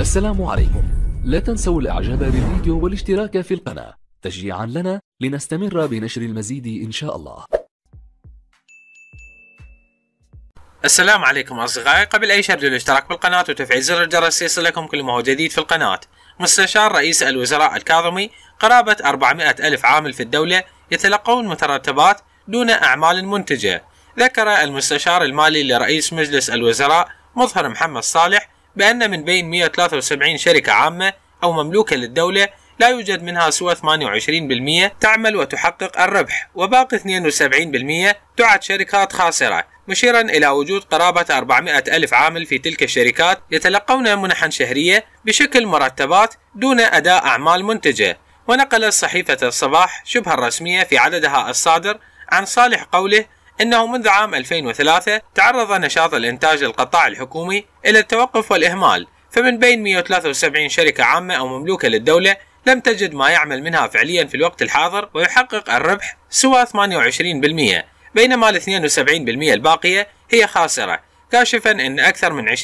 السلام عليكم لا تنسوا الاعجاب بالفيديو والاشتراك في القناة تشجيعا لنا لنستمر بنشر المزيد ان شاء الله السلام عليكم أصدقائي قبل أي شيء الاشتراك بالقناة وتفعيل زر الجرس ليصلكم كل ما هو جديد في القناة مستشار رئيس الوزراء الكاظمي قرابة 400 ألف عامل في الدولة يتلقون مترتبات دون أعمال منتجة ذكر المستشار المالي لرئيس مجلس الوزراء مظهر محمد صالح بأن من بين 173 شركة عامة أو مملوكة للدولة لا يوجد منها سوى 28% تعمل وتحقق الربح وباقي 72% تعد شركات خاسرة مشيرا إلى وجود قرابة 400 ألف عامل في تلك الشركات يتلقون منحا شهرية بشكل مرتبات دون أداء أعمال منتجة ونقلت صحيفة الصباح شبه الرسمية في عددها الصادر عن صالح قوله أنه منذ عام 2003 تعرض نشاط الإنتاج القطاع الحكومي إلى التوقف والإهمال فمن بين 173 شركة عامة أو مملوكة للدولة لم تجد ما يعمل منها فعليا في الوقت الحاضر ويحقق الربح سوى 28% بينما ال 72% الباقية هي خاسرة كاشفا أن أكثر من 20%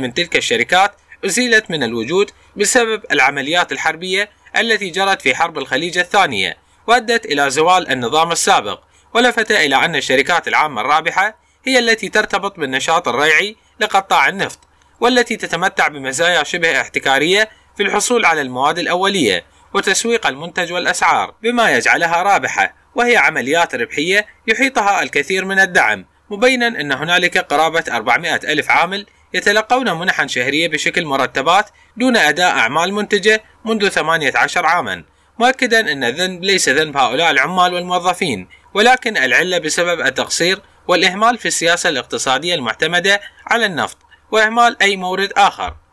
من تلك الشركات أزيلت من الوجود بسبب العمليات الحربية التي جرت في حرب الخليج الثانية وأدت إلى زوال النظام السابق ولفت إلى أن الشركات العامة الرابحة هي التي ترتبط بالنشاط الريعي لقطاع النفط والتي تتمتع بمزايا شبه احتكارية في الحصول على المواد الأولية وتسويق المنتج والأسعار بما يجعلها رابحة وهي عمليات ربحية يحيطها الكثير من الدعم مبينا أن هنالك قرابة 400 ألف عامل يتلقون منحا شهرية بشكل مرتبات دون أداء أعمال منتجة منذ 18 عاما مؤكدا أن الذنب ليس ذنب هؤلاء العمال والموظفين ولكن العلة بسبب التقصير والإهمال في السياسة الاقتصادية المعتمدة على النفط وإهمال أي مورد آخر